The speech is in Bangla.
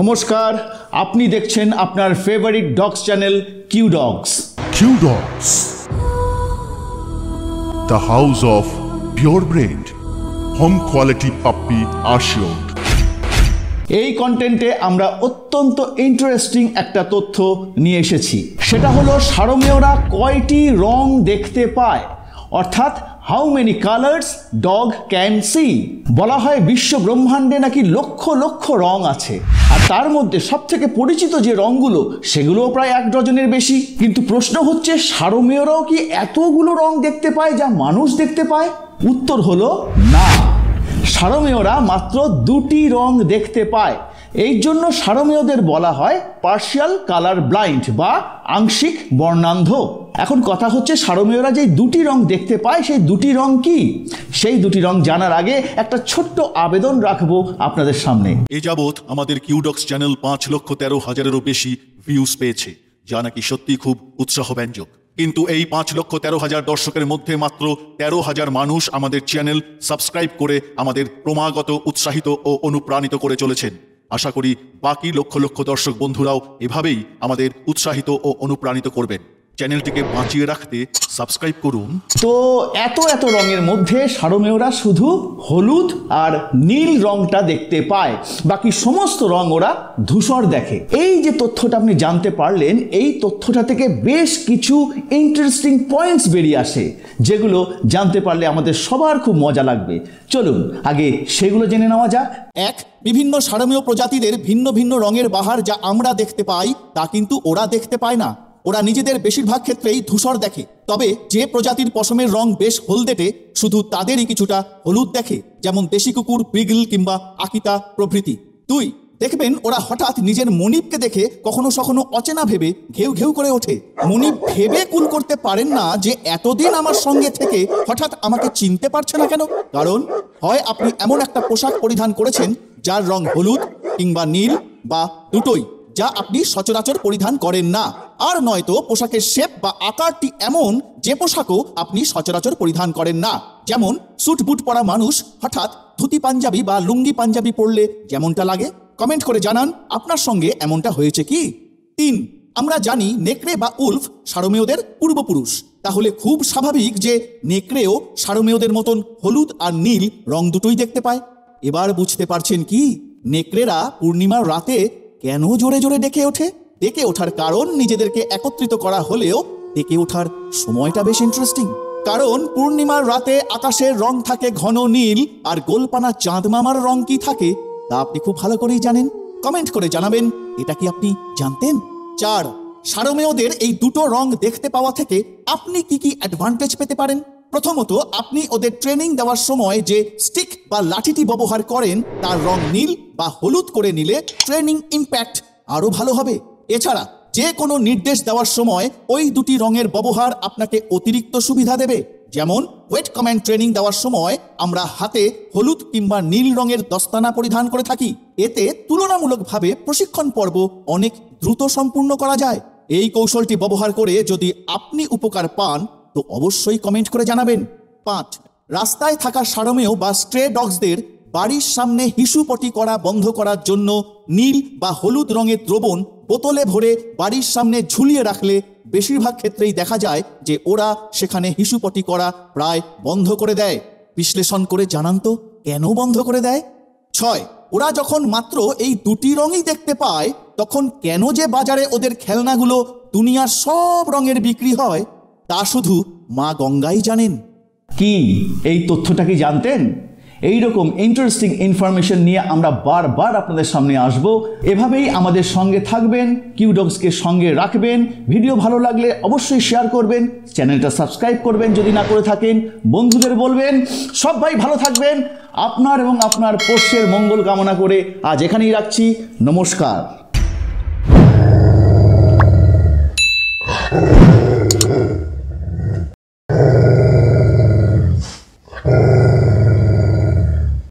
নমস্কার আপনি দেখছেন আপনার favourite dogs channel Q dogs Q dogs the house of pure breed home quality puppy assure এই কন্টেন্টে আমরা অত্যন্ত ইন্টারেস্টিং একটা তথ্য নিয়ে এসেছি সেটা হলো সারমেয়রা কয়টি রং দেখতে পায় অর্থাৎ how many colours dog can see বলা হয় বিশ্ব ব্রহ্মাণ্ডে নাকি লক্ষ লক্ষ রং আছে আর তার মধ্যে সব থেকে পরিচিত যে রঙগুলো সেগুলোও প্রায় এক ডজনের বেশি কিন্তু প্রশ্ন হচ্ছে সারমেয়রাও কি এতগুলো রং দেখতে পায় যা মানুষ দেখতে পায় উত্তর হলো না সারমেয়রা মাত্র দুটি রং দেখতে পায় এই জন্য সারমেয়দের বলা হয় পার্শিয়াল কালার ব্লাইন্ড বা আংশিক বর্ণান্ধ এখন কথা হচ্ছে সারমেয়রা যে দুটি রং দেখতে পায় সেই দুটি রং কি সেই দুটি রং জানার আগে একটা ছোট্ট আবেদন রাখবো আপনাদের সামনে এ যাবৎ আমাদের কিউডক্স চ্যানেল পাঁচ লক্ষ তেরো হাজারেরও বেশি ভিউজ পেয়েছে যা নাকি সত্যি খুব উৎসাহব্যঞ্জক কিন্তু এই পাঁচ লক্ষ তেরো হাজার দর্শকের মধ্যে মাত্র তেরো হাজার মানুষ আমাদের চ্যানেল সাবস্ক্রাইব করে আমাদের ক্রমাগত উৎসাহিত ও অনুপ্রাণিত করে চলেছেন আশা করি বাকি লক্ষ লক্ষ দর্শক বন্ধুরাও এভাবেই আমাদের উৎসাহিত ও অনুপ্রাণিত করবেন চ্যানেলটিকে বাঁচিয়ে রাখতে সাবস্ক্রাইব করুন তো এত এত রঙের মধ্যে সারমেয়রা শুধু হলুদ আর নীল রংটা দেখতে পায় বাকি সমস্ত রং ওরা ধূসর দেখে এই যে তথ্যটা আপনি জানতে পারলেন এই তথ্যটা থেকে বেশ কিছু ইন্টারেস্টিং পয়েন্টস বেরিয়ে আসে যেগুলো জানতে পারলে আমাদের সবার খুব মজা লাগবে চলুন আগে সেগুলো জেনে নেওয়া যাক এক বিভিন্ন সারমীয় প্রজাতিদের ভিন্ন ভিন্ন রঙের বাহার যা আমরা দেখতে পাই তা কিন্তু ওরা দেখতে পায় না ওরা নিজেদের বেশিরভাগ ক্ষেত্রেই ধূসর দেখে তবে যে প্রজাতির পশমের রং বেশ হলদেটে শুধু তাদেরই কিছুটা হলুদ দেখে যেমন দেশি কুকুর বিগল কিংবা আকিতা প্রভৃতি দুই দেখবেন ওরা হঠাৎ নিজের মনিবকে দেখে কখনো সখনো অচেনা ভেবে ঘেউ ঘেউ করে ওঠে মনিপ ভেবে কুল করতে পারেন না যে এতদিন আমার সঙ্গে থেকে হঠাৎ আমাকে চিনতে পারছে না কেন কারণ হয় আপনি এমন একটা পোশাক পরিধান করেছেন যার রং হলুদ কিংবা নীল বা দুটোই যা আপনি সচরাচর পরিধান করেন না আর নয়তো পোশাকের শেপ বা আকারটি এমন যে পোশাকও আপনি সচরাচর পরিধান করেন না যেমন স্যুট বুট পরা মানুষ হঠাৎ ধুতি পাঞ্জাবি বা লুঙ্গি পাঞ্জাবি পরলে যেমনটা লাগে কমেন্ট করে জানান আপনার সঙ্গে এমনটা হয়েছে কি তিন আমরা জানি নেকড়ে বা উল্ফ সারমেয়দের পূর্বপুরুষ তাহলে খুব স্বাভাবিক যে নেকড়েও সারমেয়দের মতন হলুদ আর নীল রং দুটোই দেখতে পায় এবার বুঝতে পারছেন কি নেকড়েরা পূর্ণিমার রাতে কেন জোরে জোরে ডেকে ওঠে ডেকে ওঠার কারণ নিজেদেরকে একত্রিত করা হলেও ডেকে ওঠার সময়টা বেশ ইন্টারেস্টিং কারণ পূর্ণিমার রাতে আকাশের রং থাকে ঘন নীল আর গোলপানা চাঁদ মামার রং কি থাকে তা আপনি খুব ভালো করেই জানেন কমেন্ট করে জানাবেন এটা কি আপনি জানতেন চার সারমেয়দের এই দুটো রং দেখতে পাওয়া থেকে আপনি কি কি অ্যাডভান্টেজ পেতে পারেন প্রথমত আপনি ওদের ট্রেনিং দেওয়ার সময় যে স্টিক বা লাঠিটি ব্যবহার করেন তার রং নীল বা হলুদ করে নিলে ট্রেনিং ইম্প্যাক্ট আরও ভালো হবে এছাড়া যে কোনো নির্দেশ দেওয়ার সময় ওই দুটি রঙের ব্যবহার আপনাকে অতিরিক্ত সুবিধা দেবে যেমন ওয়েট কমেন্ট ট্রেনিং দেওয়ার সময় আমরা হাতে হলুদ কিংবা নীল রঙের দস্তানা পরিধান করে থাকি এতে তুলনামূলকভাবে প্রশিক্ষণ পর্ব অনেক দ্রুত সম্পূর্ণ করা যায় এই কৌশলটি ব্যবহার করে যদি আপনি উপকার পান তো অবশ্যই কমেন্ট করে জানাবেন পাঁচ রাস্তায় থাকা সারমেয় বা স্ট্রে ডগসদের বাড়ির সামনে হিসুপটি করা বন্ধ করার জন্য নীল বা হলুদ রঙের দ্রবণ বোতলে ভরে বাড়ির সামনে ঝুলিয়ে রাখলে বেশিরভাগ ক্ষেত্রেই দেখা যায় যে ওরা সেখানে হিসুপটি করা প্রায় বন্ধ করে দেয় বিশ্লেষণ করে জানান তো কেন বন্ধ করে দেয় ছয় ওরা যখন মাত্র এই দুটি রঙই দেখতে পায় তখন কেন যে বাজারে ওদের খেলনাগুলো দুনিয়ার সব রঙের বিক্রি হয় তা শুধু মা গঙ্গাই জানেন কি এই তথ্যটা কি জানতেন এই রকম ইন্টারেস্টিং ইনফরমেশন নিয়ে আমরা বারবার আপনাদের সামনে আসব এভাবেই আমাদের সঙ্গে থাকবেন কিউডগসকে সঙ্গে রাখবেন ভিডিও ভালো লাগলে অবশ্যই শেয়ার করবেন চ্যানেলটা সাবস্ক্রাইব করবেন যদি না করে থাকেন বন্ধুদের বলবেন সবাই ভালো থাকবেন আপনার এবং আপনার পোষ্যের মঙ্গল কামনা করে আজ এখানেই রাখছি নমস্কার